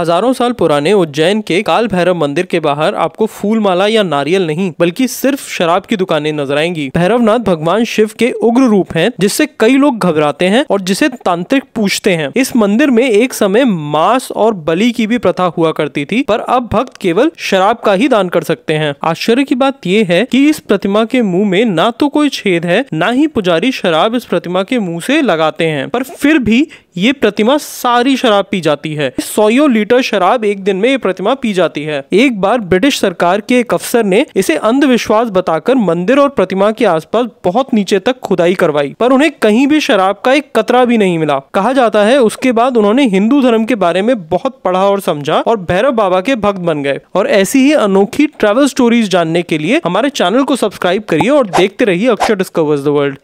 हजारों साल पुराने उज्जैन के काल भैरव मंदिर के बाहर आपको फूलमाला या नारियल नहीं बल्कि सिर्फ शराब की दुकानें नजर आएंगी भैरवनाथ भगवान शिव के उग्र रूप है जिससे कई लोग घबराते हैं और जिसे तांत्रिक पूछते हैं इस मंदिर में एक समय मांस और बलि की भी प्रथा हुआ करती थी पर अब भक्त केवल शराब का ही दान कर सकते हैं आश्चर्य की बात यह है कि इस प्रतिमा के मुंह में ना तो कोई छेद है ना ही पुजारी शराब इस प्रतिमा के मुंह से लगाते हैं पर फिर भी ये प्रतिमा सारी शराब पी जाती है सौयो लीटर शराब एक दिन में ये प्रतिमा पी जाती है एक बार ब्रिटिश सरकार के एक अफसर ने इसे अंधविश्वास बताकर मंदिर और प्रतिमा के आसपास बहुत नीचे तक खुदाई करवाई पर उन्हें कहीं भी शराब का एक कतरा भी नहीं मिला कहा जाता है उसके बाद उन्होंने हिंदू धर्म के बारे में बहुत पढ़ा और समझा और भैरव बाबा के भक्त बन गए और ऐसी ही अनोखी ट्रेवल स्टोरीज जानने के लिए हमारे चैनल को सब्सक्राइब करिए और देखते रहिए अक्षर डिस्कवर्स द वर्ल्ड